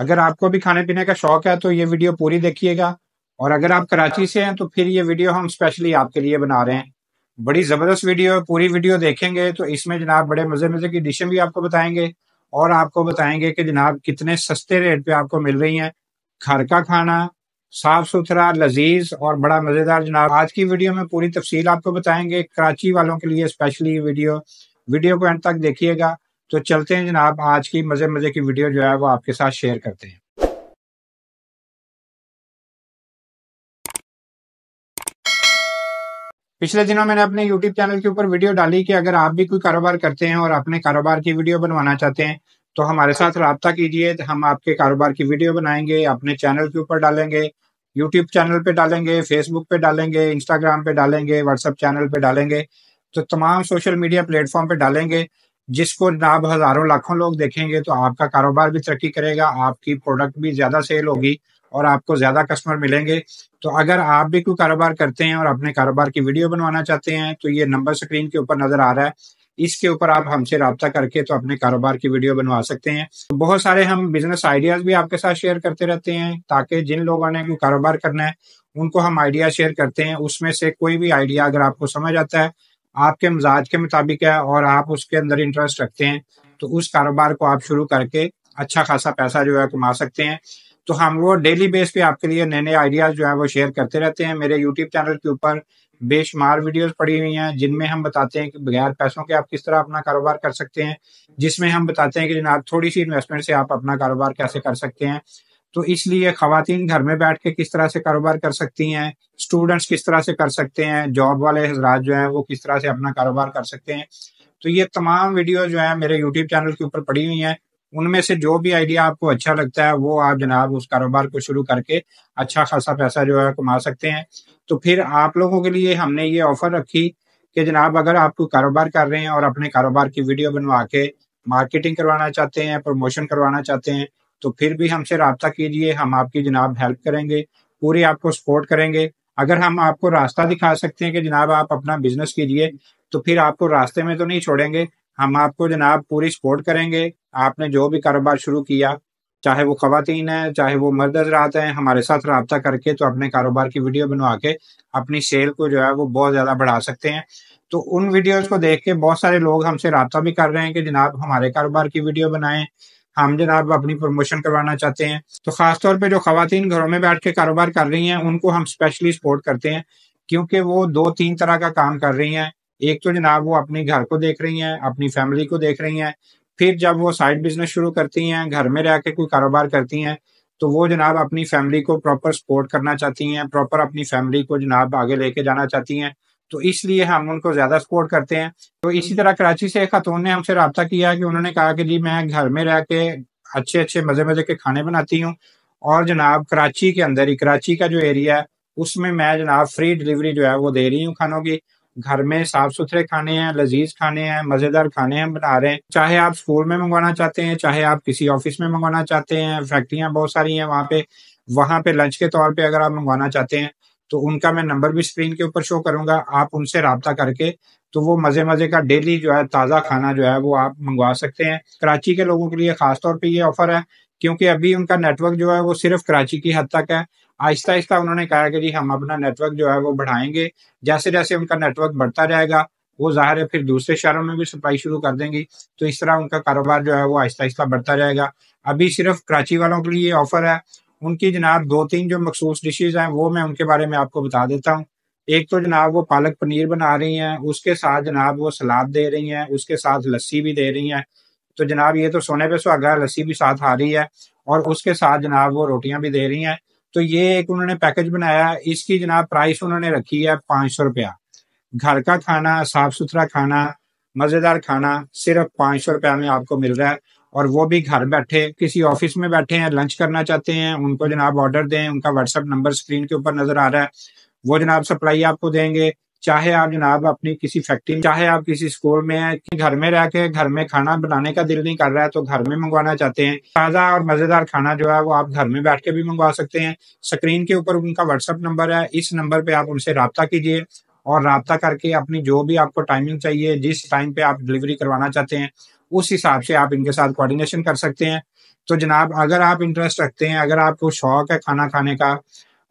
अगर आपको भी खाने पीने का शौक है तो ये वीडियो पूरी देखिएगा और अगर आप कराची से हैं तो फिर ये वीडियो हम स्पेशली आपके लिए बना रहे हैं बड़ी ज़बरदस्त वीडियो है पूरी वीडियो देखेंगे तो इसमें जनाब बड़े मज़े मज़े की डिशें भी आपको बताएंगे और आपको बताएंगे कि जनाब कितने सस्ते रेट पे आपको मिल रही हैं घर का खाना साफ सुथरा लजीज और बड़ा मज़ेदार जनाब आज की वीडियो में पूरी तफसील आपको बताएंगे कराची वालों के लिए स्पेशली वीडियो वीडियो को एंड तक देखिएगा तो चलते हैं जनाब आज की मज़े मज़े की वीडियो जो है वो आपके साथ शेयर करते हैं पिछले दिनों मैंने अपने YouTube चैनल के ऊपर वीडियो डाली कि अगर आप भी कोई कारोबार करते हैं और अपने कारोबार की वीडियो बनवाना चाहते हैं तो हमारे साथ रबता कीजिए हम आपके कारोबार की वीडियो बनाएंगे अपने चैनल के ऊपर डालेंगे यूट्यूब चैनल पे डालेंगे फेसबुक पे डालेंगे इंस्टाग्राम पे डालेंगे व्हाट्सएप चैनल पे डालेंगे तो तमाम सोशल मीडिया प्लेटफॉर्म पे डालेंगे जिसको आप हजारों लाखों लोग देखेंगे तो आपका कारोबार भी तरक्की करेगा आपकी प्रोडक्ट भी ज्यादा सेल होगी और आपको ज्यादा कस्टमर मिलेंगे तो अगर आप भी कोई कारोबार करते हैं और अपने कारोबार की वीडियो बनवाना चाहते हैं तो ये नंबर स्क्रीन के ऊपर नजर आ रहा है इसके ऊपर आप हमसे रबता करके तो अपने कारोबार की वीडियो बनवा सकते हैं तो बहुत सारे हम बिजनेस आइडियाज भी आपके साथ शेयर करते रहते हैं ताकि जिन लोगों ने कोई कारोबार करना है उनको हम आइडिया शेयर करते हैं उसमें से कोई भी आइडिया अगर आपको समझ आता है आपके मजाज के मुताबिक है और आप उसके अंदर इंटरेस्ट रखते हैं तो उस कारोबार को आप शुरू करके अच्छा खासा पैसा जो है कमा सकते हैं तो हम वो डेली बेस पे आपके लिए नए नए आइडियाज जो है वो शेयर करते रहते हैं मेरे यूट्यूब चैनल के ऊपर बेशुमार वीडियोस पड़ी हुई हैं जिनमें हम बताते हैं कि बगैर पैसों के आप किस तरह अपना कारोबार कर सकते हैं जिसमें हम बताते हैं कि जनाब थोड़ी सी इन्वेस्टमेंट से आप अपना कारोबार कैसे कर सकते हैं तो इसलिए खातन घर में बैठ के किस तरह से कारोबार कर सकती हैं स्टूडेंट्स किस तरह से कर सकते हैं जॉब वाले हजरात जो हैं वो किस तरह से अपना कारोबार कर सकते हैं तो ये तमाम वीडियो जो है मेरे यूट्यूब चैनल के ऊपर पड़ी हुई हैं उनमें से जो भी आइडिया आपको अच्छा लगता है वो आप जनाब उस कारोबार को शुरू करके अच्छा खासा पैसा जो है कमा सकते हैं तो फिर आप लोगों के लिए हमने ये ऑफर रखी कि जनाब अगर आप कोई कारोबार कर रहे हैं और अपने कारोबार की वीडियो बनवा के मार्केटिंग करवाना चाहते हैं प्रमोशन करवाना चाहते हैं तो फिर भी हमसे रबता कीजिए हम आपकी जनाब हेल्प करेंगे पूरी आपको सपोर्ट करेंगे अगर हम आपको रास्ता दिखा सकते हैं कि जनाब आप अपना बिजनेस कीजिए तो फिर आपको रास्ते में तो नहीं छोड़ेंगे हम आपको जनाब पूरी सपोर्ट करेंगे आपने जो भी कारोबार शुरू किया चाहे वो खातन है चाहे वो मर्द हजरात हैं हमारे साथ रबता करके तो अपने कारोबार की वीडियो बनवा के अपनी सेल को जो है वो बहुत ज़्यादा बढ़ा सकते हैं तो उन वीडियोस को देख के बहुत सारे लोग हमसे रबता भी कर रहे हैं कि जनाब हमारे कारोबार की वीडियो बनाएं हम जनाब अपनी प्रमोशन करवाना चाहते हैं तो खासतौर पर जो खातन घरों में बैठ के कारोबार कर रही हैं उनको हम स्पेशली सपोर्ट करते हैं क्योंकि वो दो तीन तरह का काम कर रही हैं एक तो जनाब वो अपने घर को देख रही हैं अपनी फैमिली को देख रही हैं फिर जब वो साइड बिजनेस शुरू करती हैं घर में रह के कोई कारोबार करती हैं तो वो जनाब अपनी फैमिली को प्रॉपर सपोर्ट करना चाहती हैं प्रॉपर अपनी फैमिली को जनाब आगे लेके जाना चाहती हैं तो इसलिए हम उनको ज़्यादा सपोर्ट करते हैं तो इसी तरह कराची से खातून ने हमसे रबता किया कि उन्होंने कहा कि जी मैं घर में रह के अच्छे अच्छे मज़े मज़े के खाने बनाती हूँ और जनाब कराची के अंदर ही कराची का जो एरिया है उसमें मैं जनाब फ्री डिलीवरी जो है वो दे रही हूँ खानों की घर में साफ सुथरे खाने हैं लजीज खाने हैं मज़ेदार खाने हैं बना रहे हैं चाहे आप स्कूल में मंगवाना चाहते हैं चाहे आप किसी ऑफिस में मंगवाना चाहते हैं फैक्ट्रियां बहुत सारी हैं वहाँ पे वहाँ पे लंच के तौर पे अगर आप मंगवाना चाहते हैं तो उनका मैं नंबर भी स्क्रीन के ऊपर शो करूंगा आप उनसे रबता करके तो वो मज़े मज़े का डेली जो है ताज़ा खाना जो है वो आप मंगवा सकते हैं कराची के लोगों के लिए ख़ास तौर पे ये ऑफ़र है क्योंकि अभी उनका नेटवर्क जो है वो सिर्फ कराची की हद तक है आहिस्ता आहिस्ता उन्होंने कहा कि जी हम अपना नेटवर्क जो है वो बढ़ाएंगे जैसे जैसे उनका नेटवर्क बढ़ता जाएगा वो ज़ाहिर है फिर दूसरे शहरों में भी सप्लाई शुरू कर देंगी तो इस तरह उनका कारोबार जो है वो आहिस्ता आहिस्ता बढ़ता जाएगा अभी सिर्फ कराची वालों के लिए ऑफ़र है उनकी जनाब दो तीन जो मखसूस डिशेज हैं वो मैं उनके बारे में आपको बता देता हूँ एक तो जनाब वो पालक पनीर बना रही हैं उसके साथ जनाब वो सलाद दे रही हैं उसके साथ लस्सी भी दे रही हैं तो जनाब ये तो सोने पे सुहागा लस्सी भी साथ आ रही है और उसके साथ जनाब वो रोटियां भी दे रही हैं तो ये एक उन्होंने पैकेज बनाया इसकी जनाब प्राइस उन्होंने रखी है पाँच सौ रुपया घर का खाना साफ सुथरा खाना मज़ेदार खाना सिर्फ पाँच सौ रुपया में आपको मिल रहा है और वो भी घर बैठे किसी ऑफिस में बैठे हैं लंच करना चाहते हैं उनको जनाब ऑर्डर दें उनका व्हाट्सएप नंबर स्क्रीन के ऊपर नजर आ रहा है वो जनाब सप्लाई आपको देंगे चाहे आप जनाब अपनी किसी फैक्ट्री में चाहे आप किसी स्कूल में हैं घर में रह के घर में खाना बनाने का दिल नहीं कर रहा है तो घर में मंगवाना चाहते हैं ताज़ा और मज़ेदार खाना जो है वो आप घर में बैठ के भी मंगवा सकते हैं स्क्रीन के ऊपर उनका व्हाट्सअप नंबर है इस नंबर पे आप उनसे रबता कीजिए और रबता करके अपनी जो भी आपको टाइमिंग चाहिए जिस टाइम पे आप डिलीवरी करवाना चाहते हैं उस हिसाब से आप इनके साथ कोऑर्डिनेशन कर सकते हैं तो जनाब अगर आप इंटरेस्ट रखते हैं अगर आपको शौक है खाना खाने का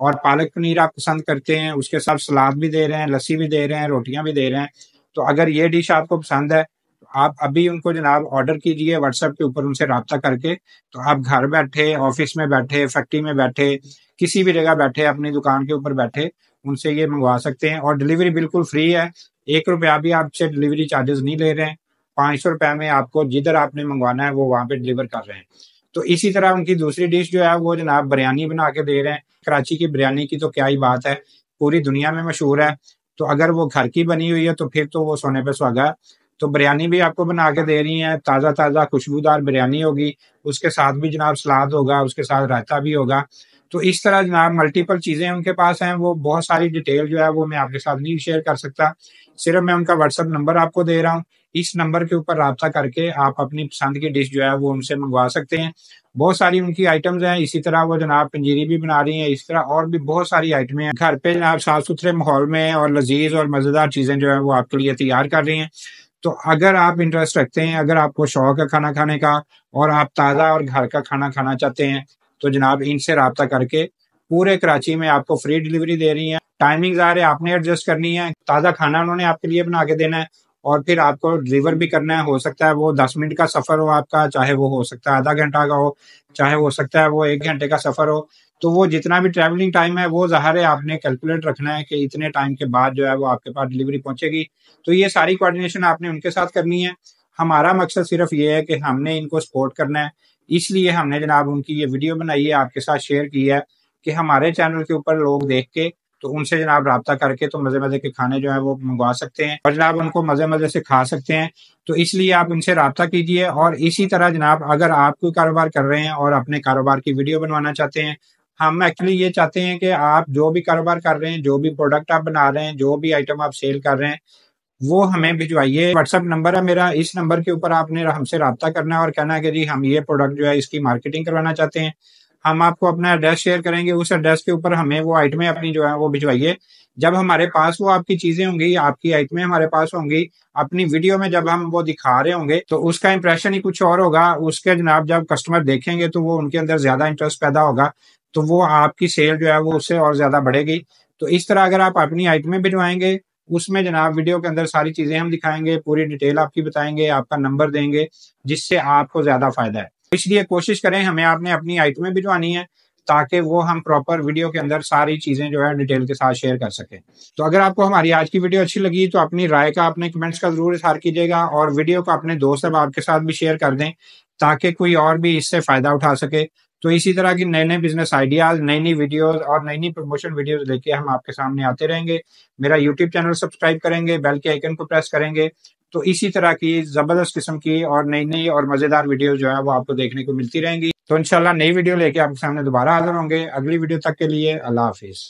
और पालक पनीर आप पसंद करते हैं उसके साथ सलाद भी दे रहे हैं लस्सी भी दे रहे हैं रोटियां भी दे रहे हैं तो अगर ये डिश आपको पसंद है तो आप अभी उनको जनाब ऑर्डर कीजिए व्हाट्सएप के ऊपर उनसे रबता करके तो आप घर बैठे ऑफिस में बैठे फैक्ट्री में बैठे किसी भी जगह बैठे अपनी दुकान के ऊपर बैठे उनसे ये मंगवा सकते हैं और डिलीवरी बिल्कुल फ्री है एक रुपया भी आपसे डिलीवरी चार्जेस नहीं ले रहे हैं पाँच सौ रुपए में आपको जिधर आपने मंगवाना है वो वहाँ पे डिलीवर कर रहे हैं तो इसी तरह उनकी दूसरी डिश जो है वो जनाब बिरयानी बना के दे रहे हैं कराची की बिरयानी की तो क्या ही बात है पूरी दुनिया में मशहूर है तो अगर वो घर की बनी हुई है तो फिर तो वो सोने पे सुहागा तो बिरयानी भी आपको बना के दे रही है ताज़ा ताज़ा खुशबूदार बिरयानी होगी उसके साथ भी जनाब सलाद होगा उसके साथ रायता भी होगा तो इस तरह जनाब मल्टीपल चीज़ें उनके पास हैं वो बहुत सारी डिटेल जो है वो मैं आपके साथ नहीं शेयर कर सकता सिर्फ मैं उनका व्हाट्सअप नंबर आपको दे रहा हूँ इस नंबर के ऊपर रबता करके आप अपनी पसंद की डिश जो है वो उनसे मंगवा सकते हैं बहुत सारी उनकी आइटम्स हैं इसी तरह वो जनाब पंजीरी भी बना रही हैं इस तरह और भी बहुत सारी आइटमें हैं घर पे जनाब साफ सुथरे माहौल में और लजीज और मज़ेदार चीज़ें जो है वो आपके लिए तैयार कर रही हैं तो अगर आप इंटरेस्ट रखते हैं अगर आपको शौक है खाना खाने का और आप ताज़ा और घर का खाना खाना चाहते हैं तो जनाब इनसे रबता करके पूरे कराची में आपको फ्री डिलीवरी दे रही है टाइमिंग ज़ाहिर है आपने एडजस्ट करनी है ताज़ा खाना उन्होंने आपके लिए बना के देना है और फिर आपको डिलीवर भी करना है हो सकता है वो दस मिनट का सफ़र हो आपका चाहे वो हो सकता है आधा घंटा का हो चाहे हो सकता है वो एक घंटे का सफ़र हो तो वो जितना भी ट्रैवलिंग टाइम है वो ज़ाहिर है आपने कैलकुलेट रखना है कि इतने टाइम के बाद जो है वो आपके पास डिलीवरी पहुंचेगी तो ये सारी कोऑर्डिनेशन आपने उनके साथ करनी है हमारा मकसद सिर्फ ये है कि हमने इनको सपोर्ट करना है इसलिए हमने जनाब उनकी ये वीडियो बनाई है आपके साथ शेयर की है कि हमारे चैनल के ऊपर लोग देख के तो उनसे जनाब रहा करके तो मज़े मज़े के खाने जो है वो मंगवा सकते हैं और जनाब उनको मज़े मज़े से खा सकते हैं तो इसलिए आप उनसे रबता कीजिए और इसी तरह जनाब अगर आप कोई कारोबार कर रहे हैं और अपने कारोबार की वीडियो बनवाना चाहते हैं हम एक्चुअली ये चाहते हैं कि आप जो भी कारोबार कर रहे हैं जो भी प्रोडक्ट आप बना रहे हैं जो भी आइटम आप सेल कर रहे हैं वो हमें भिजवाइए व्हाट्सअप नंबर है मेरा इस नंबर के ऊपर आपने हमसे रब्ता करना है और कहना है कि जी हम ये प्रोडक्ट जो है इसकी मार्केटिंग करवाना चाहते हैं हम आपको अपना एड्रेस शेयर करेंगे उस एड्रेस के ऊपर हमें वो आइटमें अपनी जो है वो भिजवाइए जब हमारे पास वो आपकी चीजें होंगी आपकी आइटमें हमारे पास होंगी अपनी वीडियो में जब हम वो दिखा रहे होंगे तो उसका इंप्रेशन ही कुछ और होगा उसके जनाब जब कस्टमर देखेंगे तो वो उनके अंदर ज्यादा इंटरेस्ट पैदा होगा तो वो आपकी सेल जो है वो उससे और ज्यादा बढ़ेगी तो इस तरह अगर आप अपनी आइटमें भिजवाएंगे उसमें जनाब वीडियो के अंदर सारी चीजें हम दिखाएंगे पूरी डिटेल आपकी बताएंगे आपका नंबर देंगे जिससे आपको ज्यादा फायदा है तो इसलिए कोशिश करें हमें आपने अपनी आइटमें भिजवानी है ताकि वो हम प्रॉपर वीडियो के अंदर सारी चीज़ें जो है डिटेल के साथ शेयर कर सके तो अगर आपको हमारी आज की वीडियो अच्छी लगी तो अपनी राय का अपने कमेंट्स का ज़रूर इजहार कीजिएगा और वीडियो को अपने दोस्त अब आपके साथ भी शेयर कर दें ताकि कोई और भी इससे फ़ायदा उठा सके तो इसी तरह की नए नए बिजनेस आइडियाज नई नई वीडियोस और नई नई प्रमोशन वीडियोस लेके हम आपके सामने आते रहेंगे मेरा यूट्यूब चैनल सब्सक्राइब करेंगे बेल के आइकन को प्रेस करेंगे तो इसी तरह की जबरदस्त किस्म की और नई नई और मजेदार वीडियो जो है वो आपको देखने को मिलती रहेंगी तो इनशाला नई वीडियो लेके आपके सामने दोबारा हाजिर होंगे अगली वीडियो तक के लिए अल्लाह हाफिज़